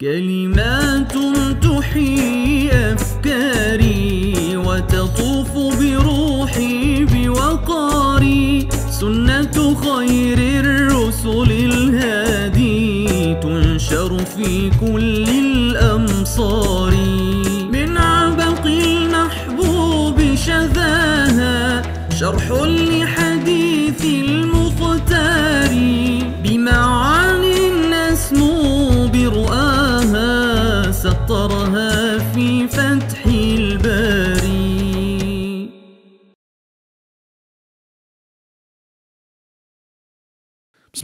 كلمات تحيي أفكاري وتطوف بروحي بوقاري سنة خير الرسل الهادي تنشر في كل الأمصار من عبق المحبوب شذاها شرح لحديث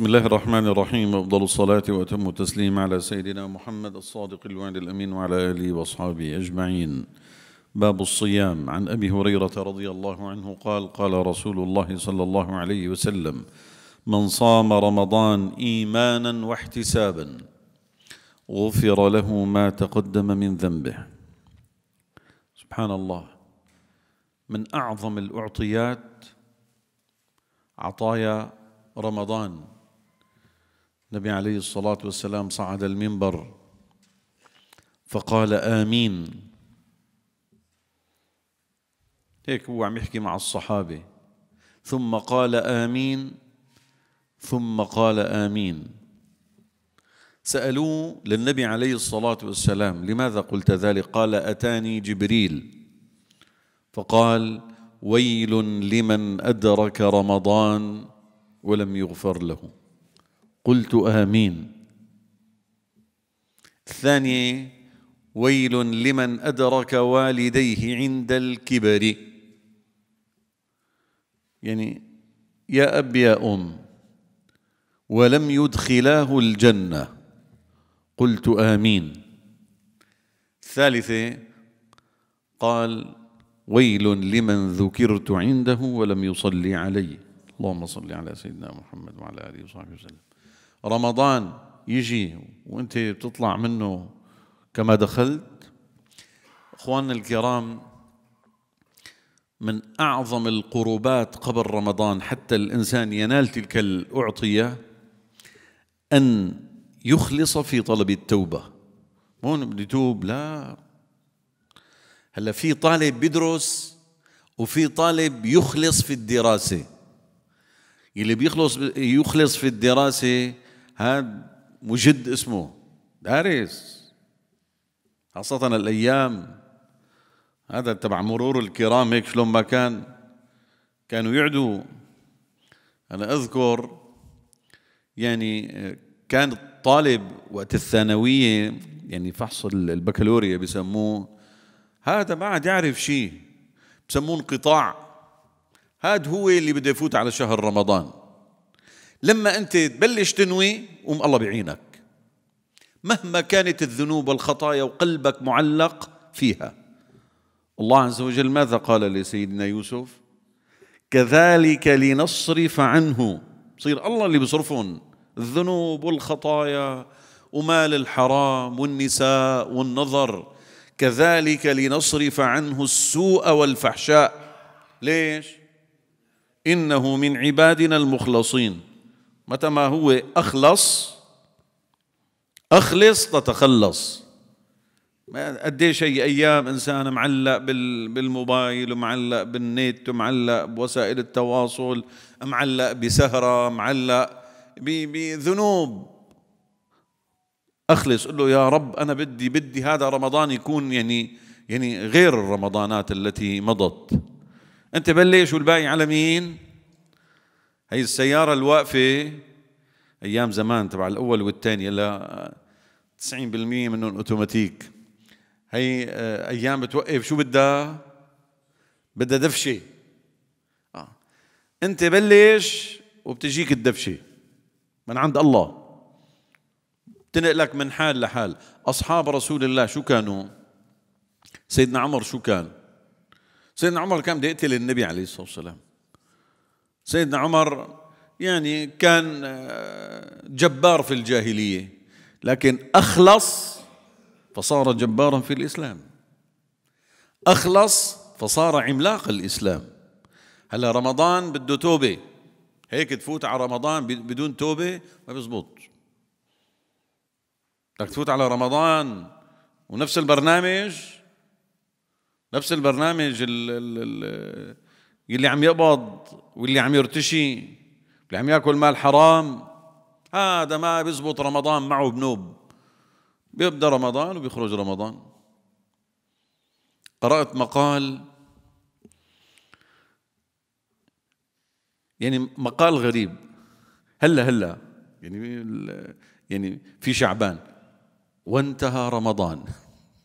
بسم الله الرحمن الرحيم أفضل الصلاة وأتم التسليم على سيدنا محمد الصادق الوعد الأمين وعلى آله وأصحابه أجمعين باب الصيام عن أبي هريرة رضي الله عنه قال قال رسول الله صلى الله عليه وسلم من صام رمضان إيمانا واحتسابا غفر له ما تقدم من ذنبه سبحان الله من أعظم الأعطيات عطايا رمضان النبي عليه الصلاة والسلام صعد المنبر فقال آمين هيك هو عم يحكي مع الصحابة ثم قال آمين ثم قال آمين سألوه للنبي عليه الصلاة والسلام لماذا قلت ذلك قال أتاني جبريل فقال ويل لمن أدرك رمضان ولم يغفر له قلت امين الثانيه ويل لمن ادرك والديه عند الكبر يعني يا اب يا ام ولم يدخلاه الجنه قلت امين الثالثه قال ويل لمن ذكرت عنده ولم يصلي علي اللهم صل على سيدنا محمد وعلى اله وصحبه وسلم رمضان يجي وانت بتطلع منه كما دخلت اخواننا الكرام من اعظم القربات قبل رمضان حتى الانسان ينال تلك الاعطيه ان يخلص في طلب التوبه مو بدي توب لا هلا في طالب بيدرس وفي طالب يخلص في الدراسه اللي بيخلص يخلص في الدراسه هذا مجد اسمه دارس خاصة الأيام هذا تبع مرور الكرام هيك شلون ما كان كانوا يعدوا أنا أذكر يعني كان الطالب وقت الثانوية يعني فحص البكالوريا بسموه هذا ما عاد يعرف شيء بسموه انقطاع هذا هو اللي بده يفوت على شهر رمضان لما أنت تبلش تنوي قوم الله بعينك مهما كانت الذنوب والخطايا وقلبك معلق فيها الله عز وجل ماذا قال لسيدنا يوسف كذلك لنصرف عنه بصير الله اللي بيصرفهم الذنوب والخطايا ومال الحرام والنساء والنظر كذلك لنصرف عنه السوء والفحشاء ليش انه من عبادنا المخلصين متى ما هو أخلص أخلص تتخلص قديش إيه هي أيام إنسان معلق بالموبايل ومعلق بالنت ومعلق بوسائل التواصل معلق بسهرة معلق بذنوب أخلص قل له يا رب أنا بدي بدي هذا رمضان يكون يعني يعني غير الرمضانات التي مضت أنت بلش والباقي على مين؟ هي السيارة الواقفة أيام زمان تبع الأول والثاني هلا 90% منهم أوتوماتيك هي آه، أيام بتوقف شو بدها؟ بدها دفشة آه. أنت بلش وبتجيك الدفشة من عند الله بتنقلك من حال لحال أصحاب رسول الله شو كانوا؟ سيدنا عمر شو كان؟ سيدنا عمر كان بده يقتل النبي عليه الصلاة والسلام سيدنا عمر يعني كان آه، جبار في الجاهلية لكن أخلص فصار جبارا في الإسلام أخلص فصار عملاق الإسلام هلا رمضان بده توبة هيك تفوت على رمضان بدون توبة ما بزبط بدك تفوت على رمضان ونفس البرنامج نفس البرنامج ال ال ال اللي عم يقبض واللي عم يرتشي واللي عم ياكل مال حرام هذا ما بيزبط رمضان معه بنوب بيبدا رمضان وبيخرج رمضان قرات مقال يعني مقال غريب هلا هلا يعني يعني في شعبان وانتهى رمضان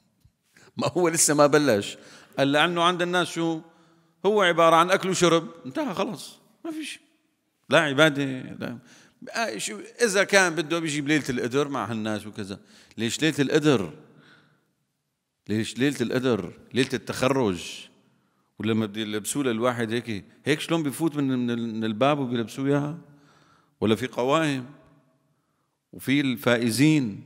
ما هو لسه ما بلش قال لانه عند الناس شو هو عبارة عن أكل وشرب انتهى خلاص ما فيش لا عبادة لا آه، إذا كان بده بيجيب ليلة القدر مع هالناس وكذا ليش ليلة القدر ليش ليلة القدر ليلة التخرج ولما بده يلبسوه للواحد هيك هيك شلون بيفوت من من الباب وبيلبسوه اياها ولا في قوائم وفي الفائزين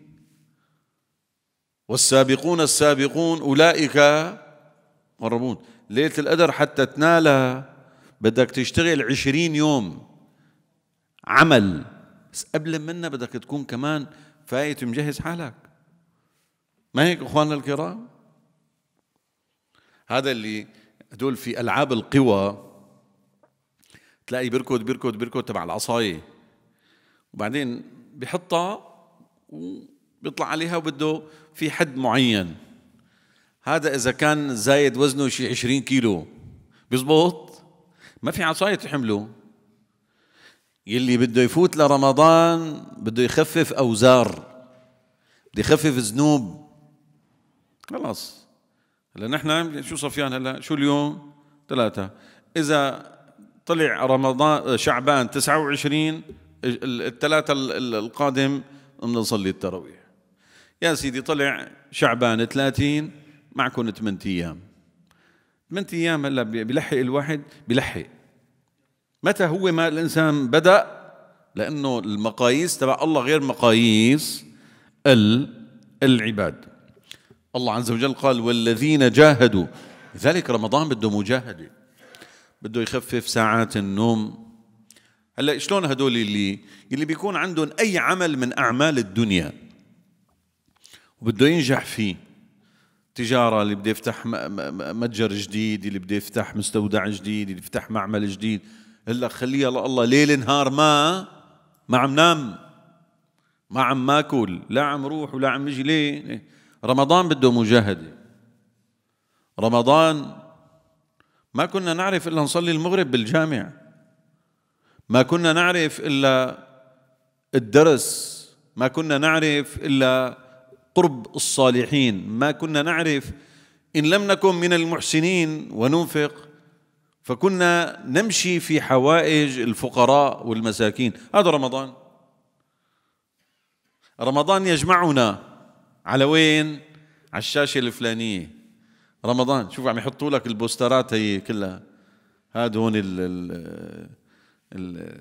والسابقون السابقون اولئك مرمون ليلة القدر حتى تنالها بدك تشتغل عشرين يوم عمل بس قبل منها بدك تكون كمان فايت مجهز حالك ما هيك اخواننا الكرام هذا اللي هدول في العاب القوى تلاقي بيركض بيركض بيركض تبع العصايه وبعدين بحطها وبيطلع عليها وبده في حد معين هذا اذا كان زايد وزنه شي 20 كيلو بيزبط ما في عصاية تحمله يلي بده يفوت لرمضان بده يخفف اوزار بده يخفف ذنوب خلاص هلا نحن شو صفيان هلا شو اليوم ثلاثة إذا طلع رمضان شعبان 29 الثلاثة القادم بنصلي التراويح يا سيدي طلع شعبان 30 معكم ثمان ايام ثمان ايام هلا بلحق الواحد بلحق متى هو ما الانسان بدا لانه المقاييس تبع الله غير مقاييس العباد الله عز وجل قال والذين جاهدوا لذلك رمضان بده مجاهده بده يخفف ساعات النوم هلا شلون هدول اللي اللي بيكون عندهم اي عمل من اعمال الدنيا وبده ينجح فيه تجارة اللي بده يفتح متجر جديد اللي بده يفتح مستودع جديد اللي بده يفتح معمل جديد هلا خليها لله ليل نهار ما ما عم نام ما عم ماكل لا عم روح ولا عم اجي ليه رمضان بده مجاهدة رمضان ما كنا نعرف إلا نصلي المغرب بالجامع ما كنا نعرف إلا الدرس ما كنا نعرف إلا قرب الصالحين ما كنا نعرف إن لم نكن من المحسنين وننفق فكنا نمشي في حوائج الفقراء والمساكين هذا رمضان رمضان يجمعنا على وين على الشاشة الفلانية رمضان شوف عم يحطوا لك البوسترات هي كلها هاد هون ال ال ال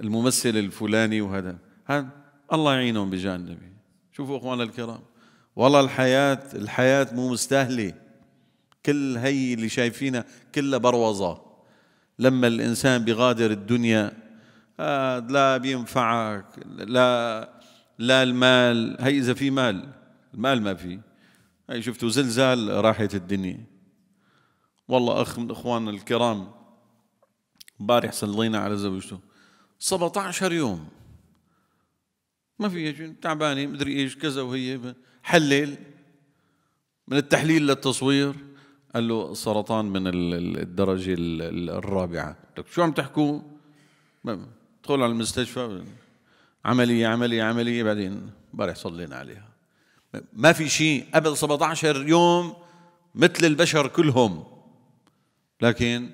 الممثل الفلاني وهذا هذا الله يعينهم بجانبي شوفوا اخوانا الكرام والله الحياة الحياة مو مستاهلة كل هي اللي شايفينها كلها بروزة لما الإنسان بيغادر الدنيا آه لا بينفعك لا لا المال هي إذا في مال المال ما في هي شفتوا زلزال راحت الدنيا والله أخ من إخواننا الكرام امبارح صلينا على زوجته 17 يوم ما في تعبانه مدري ايش كذا وهي حلل من التحليل للتصوير قال له سرطان من الدرجه الرابعه لك شو عم تحكوا دخل على المستشفى عمليه عمليه عمليه بعدين امبارح صلينا عليها ما في شيء قبل 17 يوم مثل البشر كلهم لكن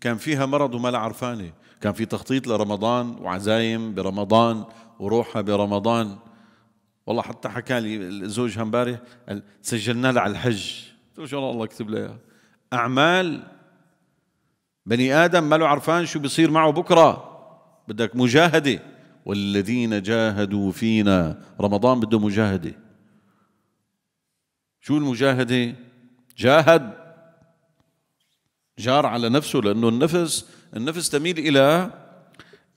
كان فيها مرض وما لا عرفانه كان في تخطيط لرمضان وعزايم برمضان وروحها برمضان والله حتى حكى لي زوجها امبارح سجلنا لها على الحج قلت له شاء الله يكتب لها اعمال بني ادم ما له عرفان شو بيصير معه بكره بدك مجاهده والذين جاهدوا فينا رمضان بده مجاهده شو المجاهده جاهد جار على نفسه لانه النفس النفس تميل إلى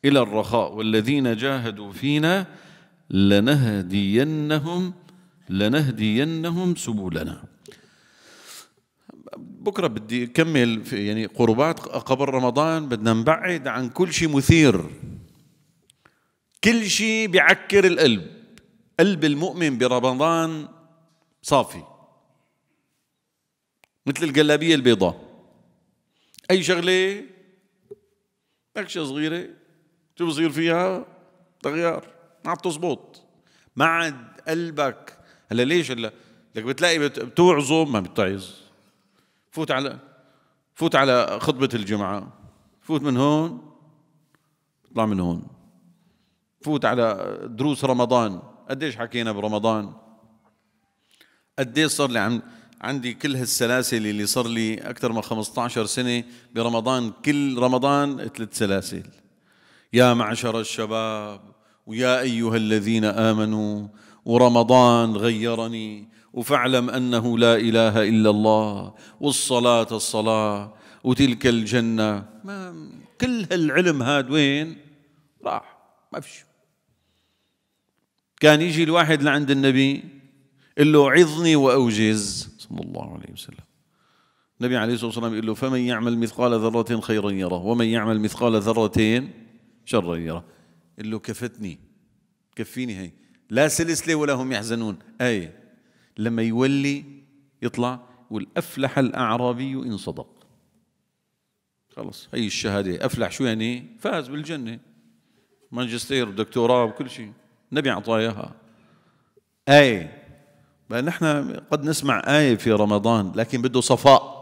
إلى الرخاء والذين جاهدوا فينا لنهدينهم لنهدينهم سبلنا بكرة بدي أكمل في يعني قربات قبل رمضان بدنا نبعد عن كل شيء مثير كل شيء بيعكر القلب قلب المؤمن برمضان صافي مثل الجلابية البيضاء أي شغلة نكشه صغيره شو بصير فيها؟ تغيار ما عم تزبط ما عاد قلبك هلا ليش هلا لك بتلاقي بتوعظه ما بتعظ فوت على فوت على خطبة الجمعة فوت من هون اطلع من هون فوت على دروس رمضان قديش حكينا برمضان قديش صار لي عم عندي كل هالسلاسل اللي صار لي أكثر من 15 سنة برمضان كل رمضان ثلاث سلاسل يا معشر الشباب ويا أيها الذين آمنوا ورمضان غيرني وفاعلم أنه لا إله إلا الله والصلاة الصلاة وتلك الجنة ما كل هالعلم هاد وين راح ما فيش كان يجي الواحد لعند النبي قال له عظني وأوجز صلى الله عليه وسلم النبي عليه الصلاة والسلام يقول له فمن يعمل مثقال ذرة خيرا يره ومن يعمل مثقال ذرة شرا يره يقول له كفتني كفيني هي لا سلسلة ولا هم يحزنون آية لما يولي يطلع يقول أفلح الأعرابي إن صدق خلص هي الشهادة أفلح شو يعني فاز بالجنة ماجستير دكتوراه وكل شيء النبي أعطاه إياها آية بقى نحن قد نسمع آية في رمضان لكن بده صفاء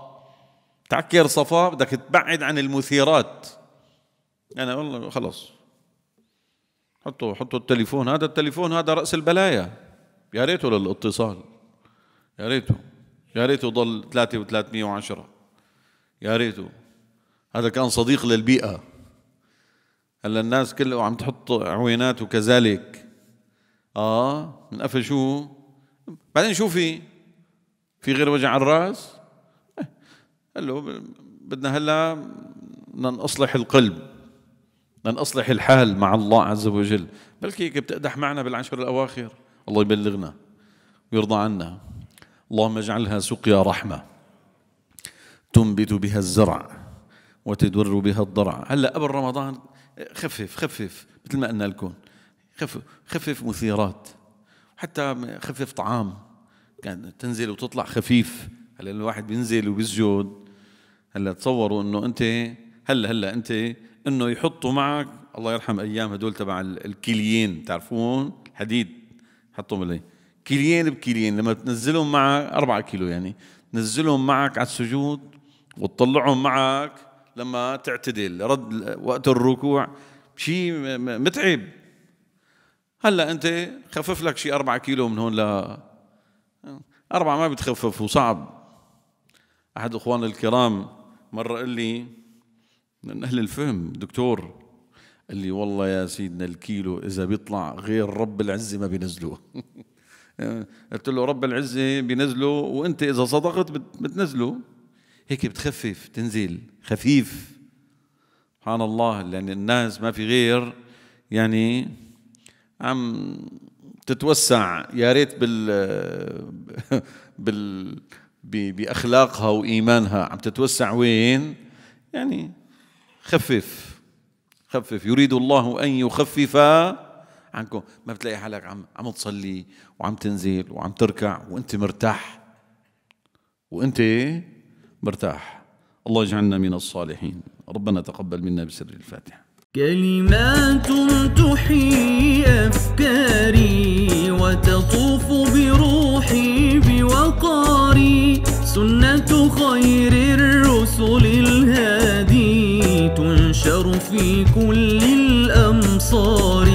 تعكر صفاء بدك تبعد عن المثيرات أنا والله خلص حطوا حطوا التليفون هذا التليفون هذا رأس البلايا يا ريته للاتصال يا ريته يا ريته ضل 3 و310 يا ريته هذا كان صديق للبيئة هلا الناس كلها عم تحط عوينات وكذلك اه من قفل شو بعدين شوفي في غير وجع الراس إيه. قال له بدنا هلا بدنا اصلح القلب بدنا اصلح الحال مع الله عز وجل بلكي هيك بتقدح معنا بالعشر الاواخر الله يبلغنا ويرضى عنا اللهم اجعلها سقيا رحمه تنبت بها الزرع وتدر بها الضرع هلا قبل رمضان خفف خفف مثل ما قلنا لكم خفف خفف مثيرات حتى خفف طعام كان تنزل وتطلع خفيف هلا الواحد بينزل وبيسجد هلا تصوروا انه انت هلا هلا انت انه يحطوا معك الله يرحم ايام هدول تبع الكليين تعرفون حديد حطهم لي كليين بكليين لما تنزلهم معك 4 كيلو يعني تنزلهم معك على السجود وتطلعهم معك لما تعتدل رد وقت الركوع شيء متعب هلا انت خفف لك شيء أربعة كيلو من هون ل أربعة ما بتخفف وصعب أحد أخوان الكرام مرة قال لي من أهل الفهم دكتور قال لي والله يا سيدنا الكيلو إذا بيطلع غير رب العزة ما بينزلوه قلت له رب العزة بينزله وأنت إذا صدقت بتنزله هيك بتخفف تنزل خفيف سبحان الله لأن الناس ما في غير يعني عم تتوسع يا ريت بال بال باخلاقها وايمانها عم تتوسع وين يعني خفف خفف يريد الله ان يخفف عنكم ما بتلاقي حالك عم عم تصلي وعم تنزل وعم تركع وانت مرتاح وانت مرتاح الله يجعلنا من الصالحين ربنا تقبل منا بسر الفاتحه كلمات تحيي أفكاري وتطوف بروحي بوقاري سنة خير الرسل الهادي تنشر في كل الأمصار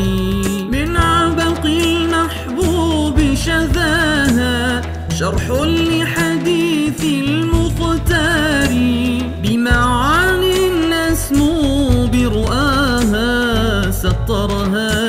من عبق المحبوب شذاها شرح لحديث المحبوب خطرها